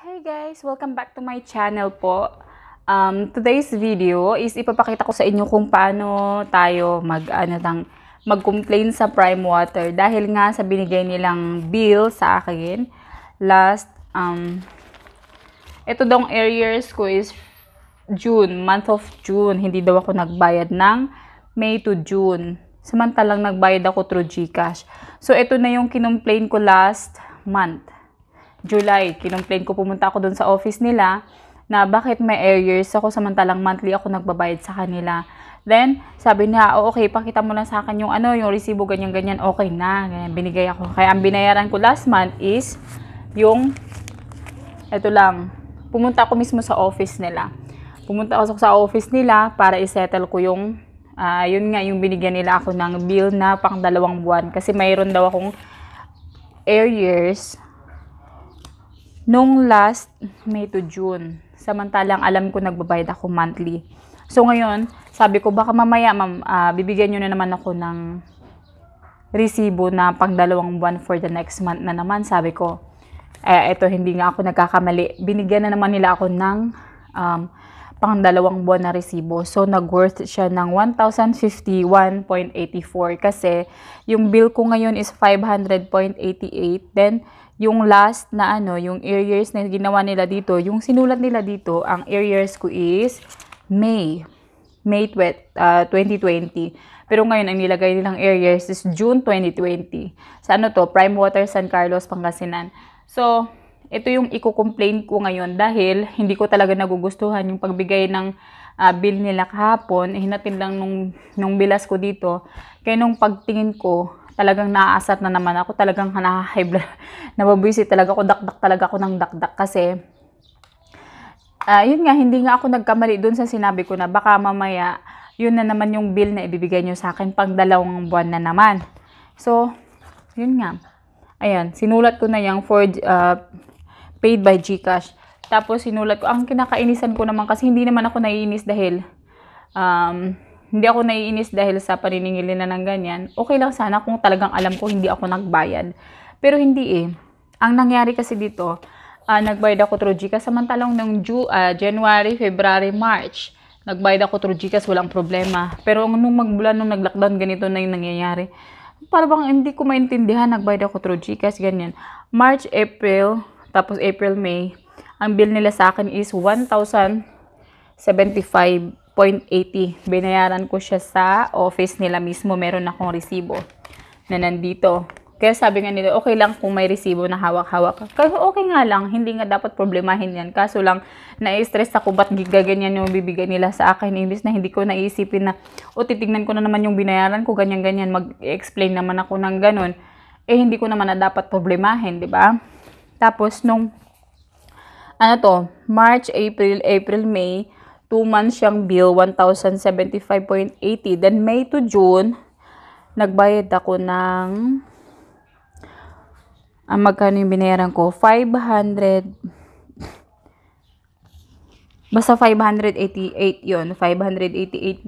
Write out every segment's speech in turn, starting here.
Hey guys! Welcome back to my channel po. Um, today's video is ipapakita ko sa inyo kung paano tayo mag, ano, mag-complain sa Prime Water dahil nga sa binigay nilang bill sa akin last um, ito dong arrears ko is June, month of June. Hindi daw ako nagbayad ng May to June. Samantalang nagbayad ako through GCash. So, ito na yung kinomplain ko last month July, kinomplain ko pumunta ako doon sa office nila na bakit may arrears ako samantalang monthly ako nagbabayad sa kanila. Then, sabi niya, oh, okay, pakita mo lang sa akin yung ano, yung resibo, ganyan-ganyan, okay na. Ganyan, binigay ako. Kaya ang binayaran ko last month is yung, eto lang, pumunta ako mismo sa office nila. Pumunta ako sa office nila para isettle ko yung, uh, yun nga, yung binigyan nila ako ng bill na pang dalawang buwan. Kasi mayroon daw akong arrears nung last May to June. Samantalang alam ko nagbabayad ako monthly. So ngayon, sabi ko baka mamaya ma'am, uh, ah, bibigyan niyo na naman ako ng resibo na pang dalawang buwan for the next month na naman. Sabi ko, eh, eto hindi nga ako nagkakamali. Binigyan na naman nila ako ng um, pang dalawang buwan na resibo. So, nag-worth siya ng 1,051.84 kasi yung bill ko ngayon is 500.88. Then, yung last na ano, yung arrears na ginawa nila dito, yung sinulat nila dito, ang arrears ko is May. May 2020. Ah, Pero ngayon, ang nilagay nilang arrears is June 2020. Sa ano to? Prime Water San Carlos, Pangasinan. So, ito yung iko complain ko ngayon dahil hindi ko talaga nagugustuhan yung pagbigay ng uh, bill nila kahapon. Eh, hinatid lang nung, nung bilas ko dito. Kaya nung pagtingin ko, talagang naaasar na naman ako, talagang nahahibla, nababwisi talaga ako, dakdak talaga ako ng dakdak kasi uh, yun nga, hindi nga ako nagkamali dun sa sinabi ko na baka mamaya yun na naman yung bill na ibibigay nyo sa akin pag dalawang buwan na naman. So, yun nga. Ayan, sinulat ko na yung for uh, ah, paid by GCash. Tapos sinulat ko, ang kinakainisan ko naman kasi hindi naman ako naiinis dahil um, hindi ako naiinis dahil sa paniningili na ng ganyan, okay lang sana kung talagang alam ko hindi ako nagbayad. Pero hindi eh. Ang nangyari kasi dito, uh, nagbayad ako through Gcash samantalang ng Ju, uh, January, February, March. Nagbayad ako through Gcash, walang problema. Pero nung magbulan, nung nag-lockdown, ganito na yung nangyayari. Para bang hindi ko maintindihan, nagbayad ako through Gcash, ganyan. March, April, tapos April, May, ang bill nila sa akin is 1,075 0.80. Binayaran ko siya sa office nila mismo. Meron akong resibo na nandito. Kaya sabi nga nila, okay lang kung may resibo na hawak-hawak. Kaya okay nga lang, hindi nga dapat problemahin yan. Kaso lang, na-stress ako, ba't gaganyan yung bibigay nila sa akin? Imbis na hindi ko naisipin na, o titignan ko na naman yung binayaran ko, ganyan-ganyan. Mag-explain naman ako ng ganun. Eh, hindi ko naman na dapat problemahin, di ba? Tapos, nung, ano to, March, April, April, May, 2 months siyang bill, 1,075.80. Then, May to June, nagbayad ako ng ang ah, magkano yung binayaran ko? 500 basta 588 yon 588.96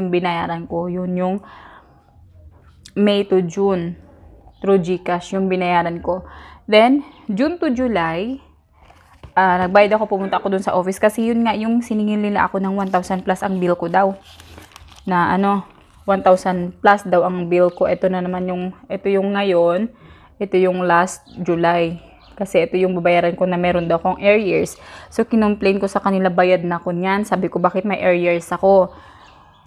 yung binayaran ko yun yung May to June through GCash yung binayaran ko then June to July uh, nagbayad ako, pumunta ako dun sa office. Kasi yun nga, yung siningil nila ako ng 1,000 plus ang bill ko daw. Na ano, 1,000 plus daw ang bill ko. Ito na naman yung, ito yung ngayon. Ito yung last July. Kasi ito yung babayaran ko na meron daw akong arrears. So, kinomplain ko sa kanila, bayad na ko niyan. Sabi ko, bakit may arrears ako?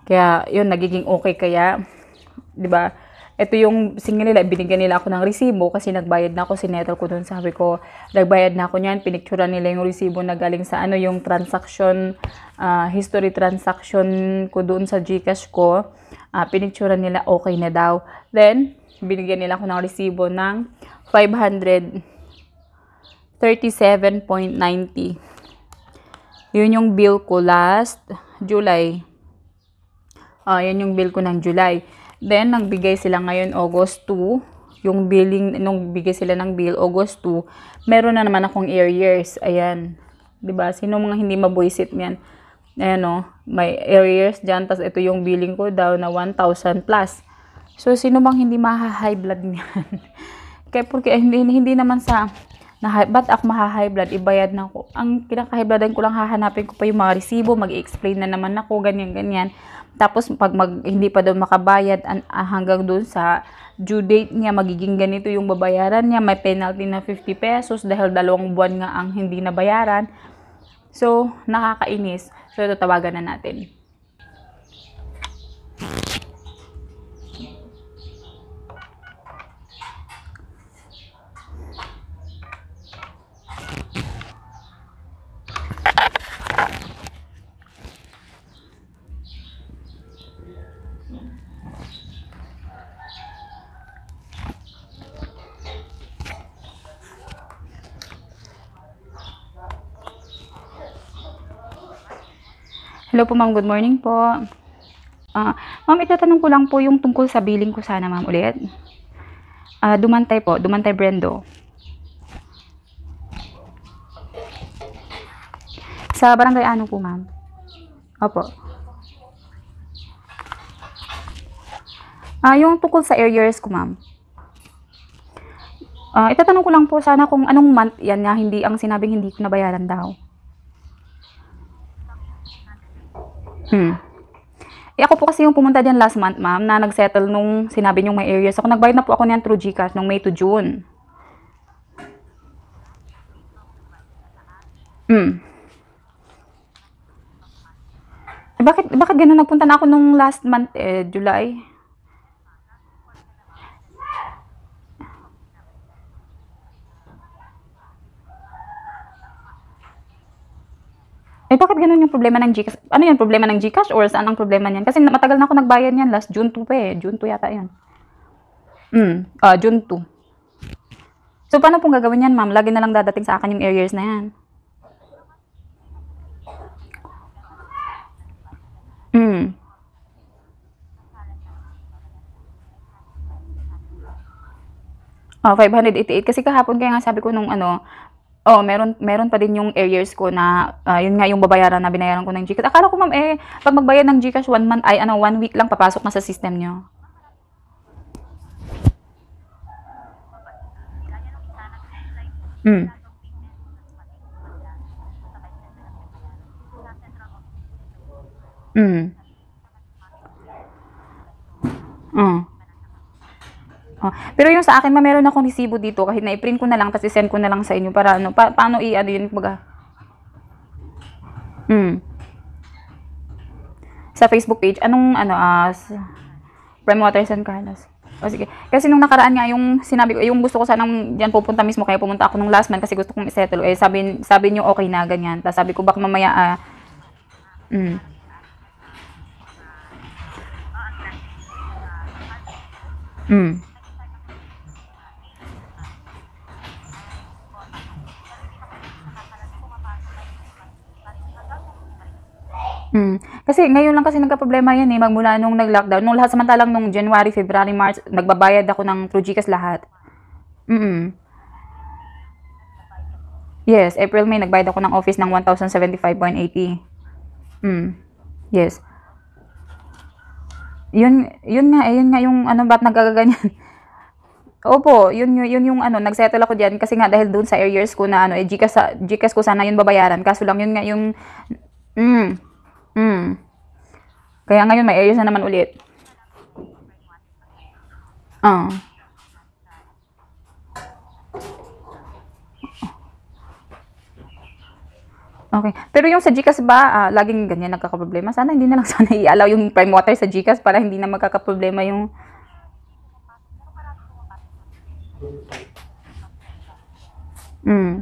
Kaya, yun, nagiging okay kaya. ba diba? ito yung single nila, binigyan nila ako ng resibo kasi nagbayad na ako, sinettle ko dun. Sabi ko, nagbayad na ako niyan, pinictura nila yung resibo na galing sa ano, yung transaction, uh, history transaction ko doon sa Gcash ko. Uh, ah, pinictura nila, okay na daw. Then, binigyan nila ako ng resibo ng 537.90. Yun yung bill ko last July. Uh, ah, yan yung bill ko ng July. Then, nagbigay sila ngayon August 2. Yung billing, nung bigay sila ng bill August 2, meron na naman akong air years. Ayan. ba diba? Sino mga hindi mabuisit niyan? Ayan o, oh. may air years dyan. Tapos ito yung billing ko daw na 1,000 plus. So, sino bang hindi maha-high blood niyan? Kaya porque hindi, hindi naman sa na ba't ako maha-high blood, ibayad na ako. Ang kinaka-high ko lang hahanapin ko pa yung mga resibo, mag-explain na naman ako, ganyan-ganyan. Tapos pag mag, hindi pa daw makabayad an, ah, hanggang doon sa due date niya, magiging ganito yung babayaran niya, may penalty na 50 pesos dahil dalawang buwan nga ang hindi nabayaran. So, nakakainis. So, tatawagan na natin. Hello po ma'am, good morning po. Uh, ma'am, itatanong ko lang po yung tungkol sa billing ko sana ma'am ulit. Uh, dumantay po, dumantay Brendo. Sa barangay ano po ma'am? Opo. Uh, yung tungkol sa arrears ko ma'am. Uh, itatanong ko lang po sana kung anong month yan nga hindi ang sinabing hindi ko nabayaran daw. Eh ako po kasi yung pumunta diyan last month, ma'am, na nagsettle nung sinabi niyo may areas. Ako nagbayad na po ako niyan through GCash nung May to June. Mm. bakit, bakit ganun? Nagpunta na ako nung last month, eh, July. Eh, bakit ganun yung problema ng GCash? Ano yan, problema ng GCash or saan ang problema niyan? Kasi matagal na ako nagbayad niyan. Last June 2 eh. June 2 yata yan. Mm, uh, June 2. So, paano pong gagawin niyan, ma'am? Lagi na lang dadating sa akin yung arrears na yan. Mm. Oh, 588. Kasi kahapon kaya nga sabi ko nung ano, Oh, meron meron pa din yung arrears ko na uh, yun nga yung babayaran na binayaran ko ng GCash. Akala ko ma'am eh pag magbayad ng GCash one month ay ano one week lang papasok na sa system nyo. Mm. Mm. Mm. Oh. Oh. Pero yung sa akin, ma, meron akong resibo dito. Kahit na-print ko na lang, tapos send ko na lang sa inyo para ano, pa paano i-ano yun, baga. Hmm. Sa Facebook page, anong, ano, as, ah, uh, Prime Water San Carlos. O sige. Kasi nung nakaraan nga, yung sinabi ko, yung gusto ko sanang dyan pupunta mismo, kaya pumunta ako nung last month kasi gusto kong isettle. Eh, sabi, sabi nyo okay na, ganyan. Tapos sabi ko, baka mamaya, ah, uh, mm, mm. Mm. Kasi ngayon lang kasi nagka-problema yan eh, magmula nung nag-lockdown. Nung lahat samantalang nung January, February, March, nagbabayad ako ng through GCash lahat. Mm Yes, April, May, nagbayad ako ng office ng 1,075.80. Mm. Yes. Yun, yun nga, eh, yun nga yung ano, ba't nagkagaganyan? Opo, yun, yun, yun yung ano, nagsettle ako diyan kasi nga dahil doon sa arrears ko na ano, eh, Gcash, Gcash ko sana yun babayaran. Kaso lang yun nga yung, mm, Mm. Kaya ngayon may areas na naman ulit. Ah. Uh. Okay. Pero yung sa GCash ba, uh, laging ganyan nagkakaproblema? Sana hindi na lang sana i-allow yung prime water sa GCash para hindi na magkakaproblema yung... Mm.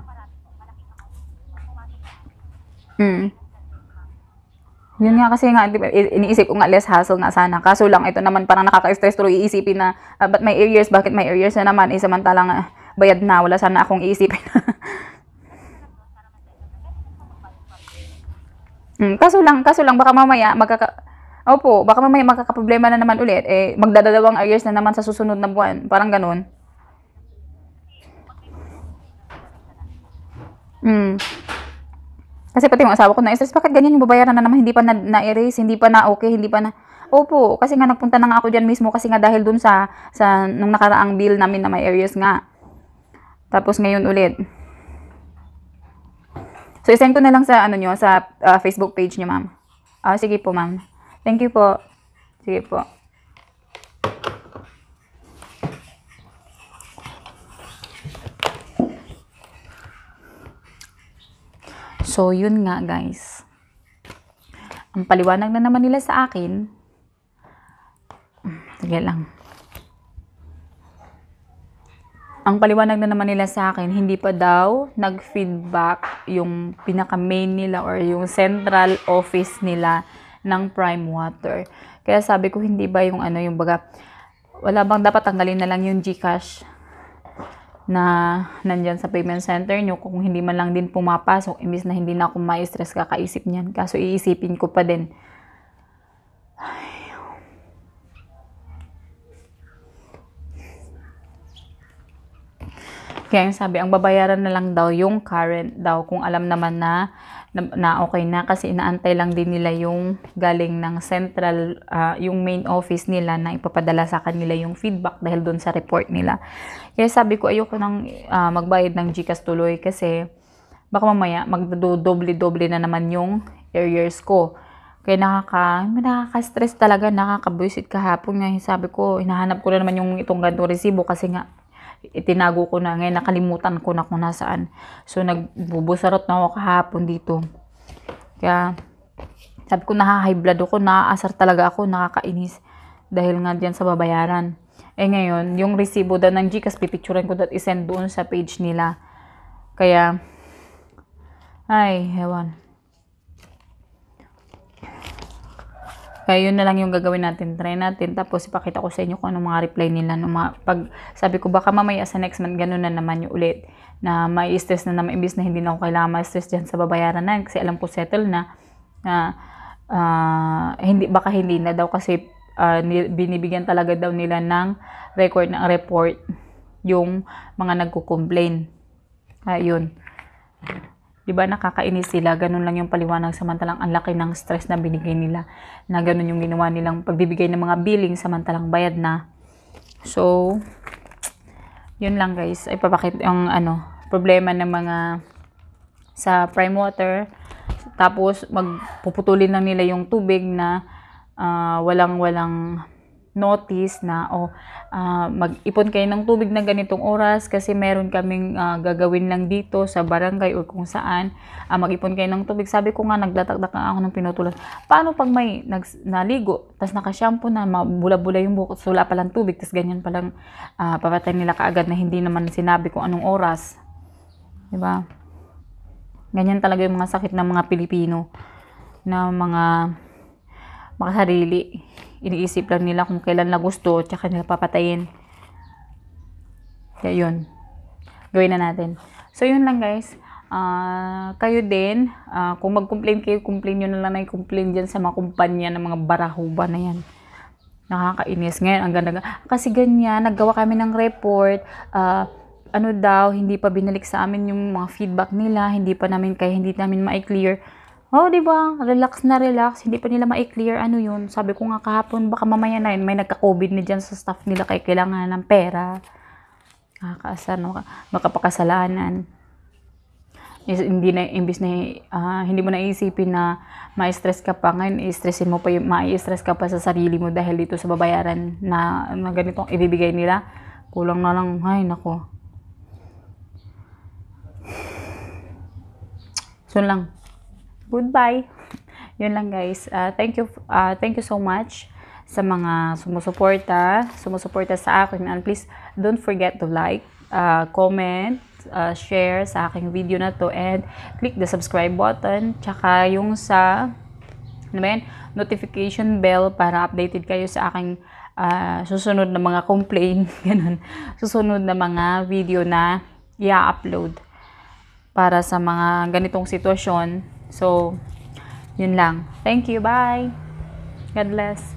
Mm. Yun nga kasi nga, iniisip ko nga less hassle nga sana. Kaso lang, ito naman parang nakaka-stress tuloy iisipin na, uh, ba't may ears, bakit my arrears na naman, eh samantalang ah, bayad na, wala sana akong iisipin. mm, kaso lang, kaso lang, baka mamaya magkaka... Opo, baka mamaya magkakaproblema na naman ulit, eh magdadalawang arrears na naman sa susunod na buwan, parang ganun. Hmm. Kasi pati mga asawa ko na-stress, bakit ganyan yung babayaran na naman, hindi pa na-erase, na hindi pa na okay, hindi pa na... Opo, kasi nga nagpunta na nga ako dyan mismo kasi nga dahil dun sa, sa nung nakaraang bill namin na may areas nga. Tapos ngayon ulit. So, isend ko na lang sa, ano nyo, sa uh, Facebook page nyo, ma'am. Uh, sige po, ma'am. Thank you po. Sige po. So, yun nga guys. Ang paliwanag na naman nila sa akin. Sige lang. Ang paliwanag na naman nila sa akin, hindi pa daw nag-feedback yung pinaka-main nila or yung central office nila ng prime water. Kaya sabi ko, hindi ba yung ano, yung baga, wala bang dapat tanggalin na lang yung Gcash na nandyan sa payment center nyo kung hindi man lang din pumapasok imbis na hindi na ako ma-stress kakaisip niyan kaso iisipin ko pa din Ay. kaya yung sabi ang babayaran na lang daw yung current daw kung alam naman na na, na okay na kasi inaantay lang din nila yung galing ng central, uh, yung main office nila na ipapadala sa kanila yung feedback dahil doon sa report nila. Kaya sabi ko ayoko nang uh, magbayad ng GCash tuloy kasi baka mamaya magdodoble-doble na naman yung arrears ko. Kaya nakaka, nakaka-stress talaga, nakaka nakakabwisit kahapon nga. Sabi ko, hinahanap ko na naman yung itong ganito resibo kasi nga itinago ko na ngayon nakalimutan ko na kung nasaan so nagbubusarot na ako kahapon dito kaya sabi ko naha-high blood ako naaasar talaga ako nakakainis dahil nga diyan sa babayaran eh ngayon yung resibo daw ng Gcash pipicturan ko that send doon sa page nila kaya ay hewan Kaya yun na lang yung gagawin natin. Try natin. Tapos ipakita ko sa inyo kung anong mga reply nila. Nung mga, pag sabi ko baka mamaya sa next month, ganun na naman yung ulit. Na may stress na naman. Imbis na hindi na ako kailangan ma-stress dyan sa babayaran na. Kasi alam ko settle na. Na uh, hindi, baka hindi na daw kasi uh, binibigyan talaga daw nila ng record ng report yung mga nagko-complain. Ayun. Uh, 'di ba nakakainis sila ganun lang yung paliwanag samantalang ang laki ng stress na binigay nila na ganun yung ginawa nilang pagbibigay ng mga billing samantalang bayad na so yun lang guys ay papakit yung ano problema ng mga sa prime water tapos magpuputulin na nila yung tubig na uh, ah, walang walang notice na o oh, uh, mag-ipon kayo ng tubig na ganitong oras kasi meron kaming uh, gagawin lang dito sa barangay o kung saan uh, mag-ipon kayo ng tubig. Sabi ko nga naglatakdak na ako ng pinutulas. Paano pag may nags- naligo, tas nakashampoo na, mabula-bula yung buhok, sula pa lang tubig, tas ganyan pa lang uh, papatay nila kaagad na hindi naman sinabi kung anong oras. 'Di ba? Ganyan talaga yung mga sakit ng mga Pilipino na mga makasarili iniisip lang nila kung kailan na gusto at saka nila papatayin. Kaya yun. Gawin na natin. So, yun lang guys. Uh, kayo din, uh, kung mag-complain kayo, complain nyo na lang na i-complain dyan sa mga kumpanya ng mga barahuba na yan. Nakakainis. Ngayon, ang ganda. Kasi ganyan, naggawa kami ng report. Uh, ano daw, hindi pa binalik sa amin yung mga feedback nila, hindi pa namin kaya hindi namin ma-clear Oh, di ba? Relax na relax. Hindi pa nila ma-clear ano yun. Sabi ko nga kahapon, baka mamaya na yun, may nagka-COVID na dyan sa staff nila kaya kailangan ng pera. Nakakaasar, maka, makapakasalanan. Is, hindi na, imbis na, uh, hindi mo na isipin na ma-stress ka pa ngayon, i-stressin mo pa yung, ma-stress ka pa sa sarili mo dahil dito sa babayaran na, na ganitong ibibigay nila. Kulang na lang, ay nako. So lang, goodbye. Yun lang guys. Uh, thank you uh, thank you so much sa mga sumusuporta, sumusuporta sa akin. And please, don't forget to like, uh, comment, uh, share sa aking video na to. And click the subscribe button. Tsaka yung sa ano ba notification bell para updated kayo sa aking uh, susunod na mga complaint. Ganun. Susunod na mga video na i-upload para sa mga ganitong sitwasyon So, yun lang. Thank you. Bye. God bless.